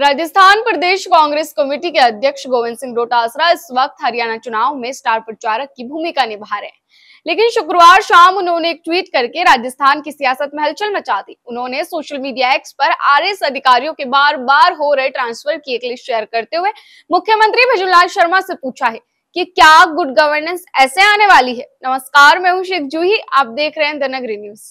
राजस्थान प्रदेश Congress committee के अध्यक्ष गोविंद सिंह डोटासरा इस वक्त हरियाणा चुनाव में स्टार प्रचारक की भूमिका निभा रहे हैं लेकिन शुक्रवार शाम उन्होंने एक ट्वीट करके राजस्थान की सियासत में हलचल मचा दी उन्होंने सोशल मीडिया एक्स पर आरएस अधिकारियों के बार बार हो रहे ट्रांसफर की एक लिस्ट शेयर करते हुए मुख्यमंत्री भजनलाल शर्मा से पूछा है कि क्या गुड गवर्नेंस ऐसे आने वाली है नमस्कार मैं हूं शेख जूही आप देख रहे हैं द नगरी न्यूज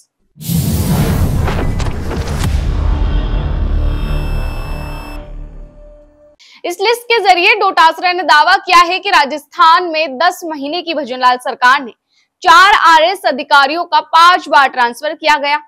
इस लिस्ट के जरिए डोटासरा ने दावा किया है कि राजस्थान में 10 महीने की भजनलाल सरकार ने चार आरएस अधिकारियों का पांच बार ट्रांसफर किया गया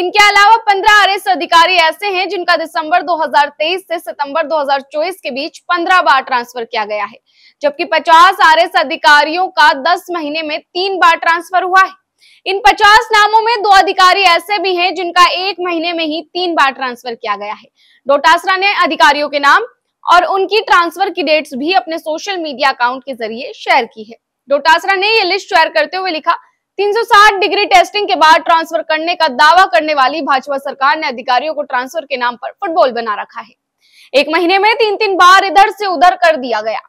इनके अलावा 15 आरएस अधिकारी ऐसे हैं जिनका दिसंबर 2023 से सितंबर 2024 के बीच 15 बार ट्रांसफर किया गया है जबकि 50 आरएस अधिकारियों का 10 महीने में तीन बार ट्रांसफर हुआ है इन 50 नामों में दो अधिकारी ऐसे भी हैं जिनका एक महीने में ही तीन बार ट्रांसफर किया गया है डोटासरा ने अधिकारियों के नाम और उनकी ट्रांसफर की डेट्स भी अपने सोशल मीडिया अकाउंट के जरिए शेयर की है डोटासरा ने यह लिस्ट शेयर करते हुए लिखा 360 डिग्री टेस्टिंग के बाद ट्रांसफर करने का दावा करने वाली भाजपा सरकार ने अधिकारियों को ट्रांसफर के नाम पर फुटबॉल बना रखा है एक महीने में तीन तीन बार इधर से उधर कर दिया गया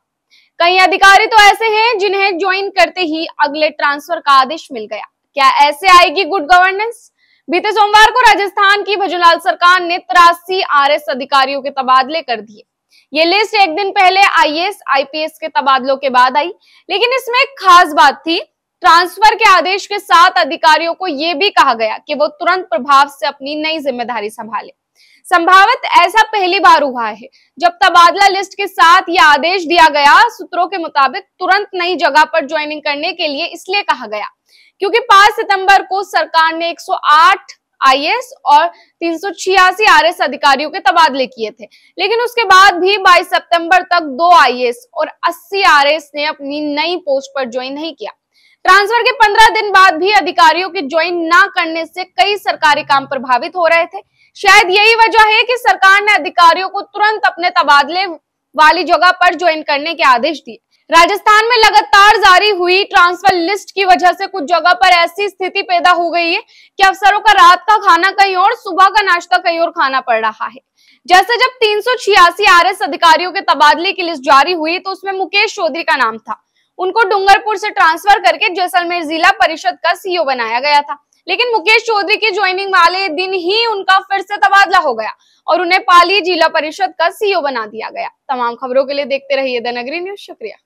कई अधिकारी तो ऐसे हैं जिन्हें ज्वाइन करते ही अगले ट्रांसफर का आदेश मिल गया क्या ऐसे आएगी गुड गवर्नेंस बीते सोमवार को राजस्थान की भजनलाल सरकार ने तिरासी आर अधिकारियों के तबादले कर दिए ये लिस्ट एक दिन पहले आईएएस आईपीएस के तबादलों के बाद आई लेकिन इसमें एक खास बात थी ट्रांसफर के आदेश के साथ अधिकारियों को यह भी कहा गया कि वो तुरंत प्रभाव से अपनी नई जिम्मेदारी संभाले संभावत ऐसा पहली बार हुआ है जब तबादला लिस्ट के साथ यह आदेश दिया गया सूत्रों के मुताबिक तुरंत नई जगह पर ज्वाइनिंग करने के लिए इसलिए कहा गया क्योंकि 5 सितंबर को सरकार ने 108 आईएएस और तीन आरएस अधिकारियों के तबादले किए थे लेकिन उसके बाद भी 22 सितंबर तक दो आईएएस और 80 आरएस ने अपनी नई पोस्ट पर ज्वाइन नहीं किया ट्रांसफर के 15 दिन बाद भी अधिकारियों के ज्वाइन ना करने से कई सरकारी काम प्रभावित हो रहे थे शायद यही वजह है कि सरकार ने अधिकारियों को तुरंत अपने तबादले वाली जगह पर ज्वाइन करने के आदेश दिए राजस्थान में लगातार जारी हुई ट्रांसफर लिस्ट की वजह से कुछ जगह पर ऐसी स्थिति पैदा हो गई है कि अफसरों का रात का खाना कहीं और सुबह का नाश्ता कहीं और खाना पड़ रहा है जैसे जब तीन सौ अधिकारियों के तबादले की लिस्ट जारी हुई तो उसमें मुकेश चौधरी का नाम था उनको डूंगरपुर से ट्रांसफर करके जैसलमेर जिला परिषद का सीईओ e बनाया गया था लेकिन मुकेश चौधरी की ज्वाइनिंग वाले दिन ही उनका फिर से तबादला हो गया और उन्हें पाली जिला परिषद का सीईओ e बना दिया गया तमाम खबरों के लिए देखते रहिए द नगरी न्यूज शुक्रिया